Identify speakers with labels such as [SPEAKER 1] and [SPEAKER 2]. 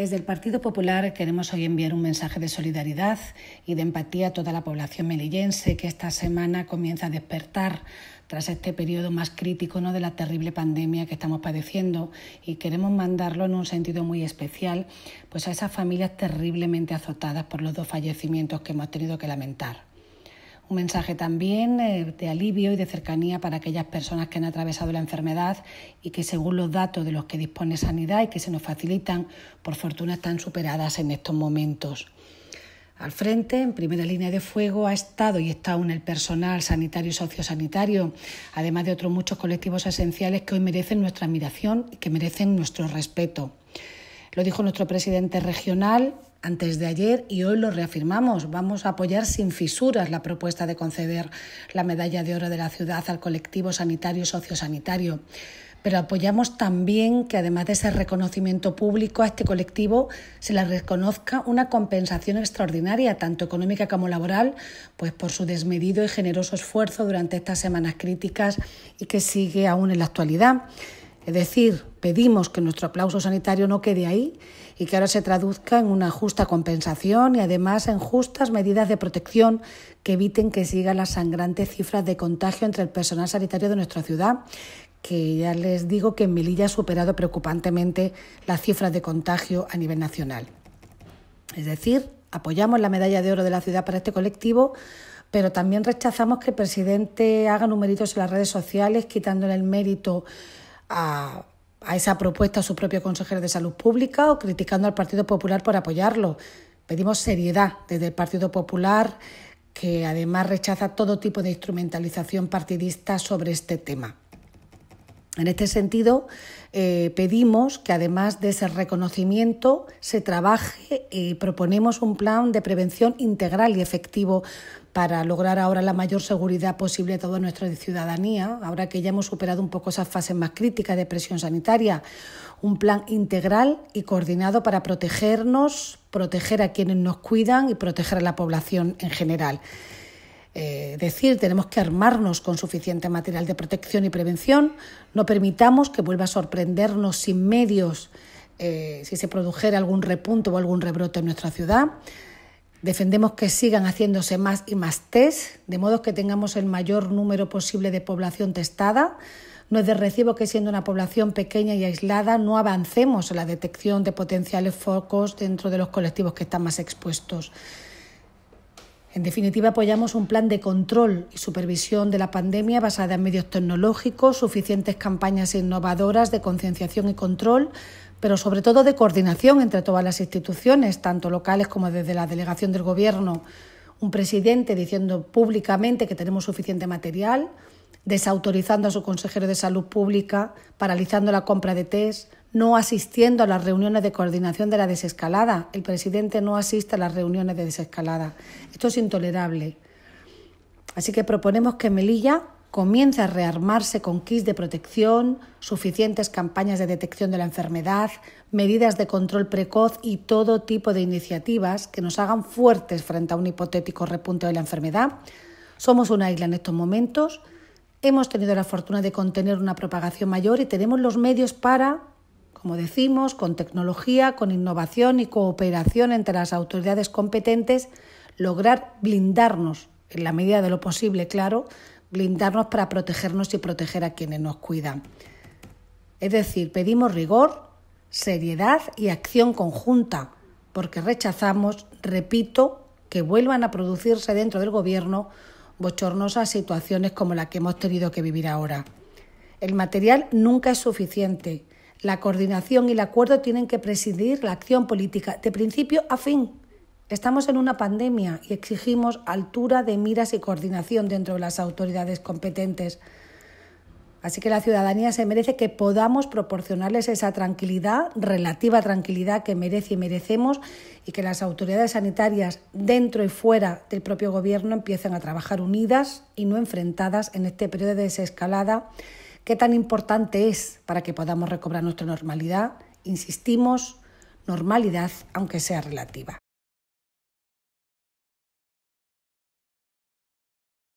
[SPEAKER 1] Desde el Partido Popular queremos hoy enviar un mensaje de solidaridad y de empatía a toda la población melillense que esta semana comienza a despertar tras este periodo más crítico ¿no? de la terrible pandemia que estamos padeciendo y queremos mandarlo en un sentido muy especial pues a esas familias terriblemente azotadas por los dos fallecimientos que hemos tenido que lamentar. Un mensaje también eh, de alivio y de cercanía para aquellas personas que han atravesado la enfermedad y que según los datos de los que dispone Sanidad y que se nos facilitan, por fortuna están superadas en estos momentos. Al frente, en primera línea de fuego, ha estado y está aún el personal sanitario y sociosanitario, además de otros muchos colectivos esenciales que hoy merecen nuestra admiración y que merecen nuestro respeto. Lo dijo nuestro presidente regional antes de ayer y hoy lo reafirmamos. Vamos a apoyar sin fisuras la propuesta de conceder la medalla de oro de la ciudad al colectivo sanitario y sociosanitario. Pero apoyamos también que, además de ese reconocimiento público, a este colectivo se le reconozca una compensación extraordinaria, tanto económica como laboral, pues por su desmedido y generoso esfuerzo durante estas semanas críticas y que sigue aún en la actualidad. Es decir, pedimos que nuestro aplauso sanitario no quede ahí y que ahora se traduzca en una justa compensación y además en justas medidas de protección que eviten que sigan las sangrantes cifras de contagio entre el personal sanitario de nuestra ciudad, que ya les digo que en Melilla ha superado preocupantemente las cifras de contagio a nivel nacional. Es decir, apoyamos la medalla de oro de la ciudad para este colectivo, pero también rechazamos que el presidente haga numeritos en las redes sociales quitándole el mérito a, esa propuesta a su propio consejero de salud pública o criticando al Partido Popular por apoyarlo. Pedimos seriedad desde el Partido Popular, que además rechaza todo tipo de instrumentalización partidista sobre este tema. En este sentido, eh, pedimos que además de ese reconocimiento se trabaje y eh, proponemos un plan de prevención integral y efectivo para lograr ahora la mayor seguridad posible a toda nuestra ciudadanía, ahora que ya hemos superado un poco esas fases más críticas de presión sanitaria, un plan integral y coordinado para protegernos, proteger a quienes nos cuidan y proteger a la población en general. Es eh, decir, tenemos que armarnos con suficiente material de protección y prevención, no permitamos que vuelva a sorprendernos sin medios eh, si se produjera algún repunto o algún rebrote en nuestra ciudad. Defendemos que sigan haciéndose más y más test, de modo que tengamos el mayor número posible de población testada. No es de recibo que siendo una población pequeña y aislada no avancemos en la detección de potenciales focos dentro de los colectivos que están más expuestos. En definitiva, apoyamos un plan de control y supervisión de la pandemia basado en medios tecnológicos, suficientes campañas innovadoras de concienciación y control, pero sobre todo de coordinación entre todas las instituciones, tanto locales como desde la delegación del Gobierno. Un presidente diciendo públicamente que tenemos suficiente material, desautorizando a su consejero de salud pública, paralizando la compra de test, no asistiendo a las reuniones de coordinación de la desescalada. El presidente no asiste a las reuniones de desescalada. Esto es intolerable. Así que proponemos que Melilla comience a rearmarse con kits de protección, suficientes campañas de detección de la enfermedad, medidas de control precoz y todo tipo de iniciativas que nos hagan fuertes frente a un hipotético repunte de la enfermedad. Somos una isla en estos momentos. Hemos tenido la fortuna de contener una propagación mayor y tenemos los medios para como decimos, con tecnología, con innovación y cooperación entre las autoridades competentes, lograr blindarnos, en la medida de lo posible, claro, blindarnos para protegernos y proteger a quienes nos cuidan. Es decir, pedimos rigor, seriedad y acción conjunta, porque rechazamos, repito, que vuelvan a producirse dentro del Gobierno bochornosas situaciones como la que hemos tenido que vivir ahora. El material nunca es suficiente la coordinación y el acuerdo tienen que presidir la acción política de principio a fin. Estamos en una pandemia y exigimos altura de miras y coordinación dentro de las autoridades competentes. Así que la ciudadanía se merece que podamos proporcionarles esa tranquilidad, relativa tranquilidad que merece y merecemos, y que las autoridades sanitarias dentro y fuera del propio Gobierno empiecen a trabajar unidas y no enfrentadas en este periodo de desescalada qué tan importante es para que podamos recobrar nuestra normalidad, insistimos, normalidad aunque sea relativa.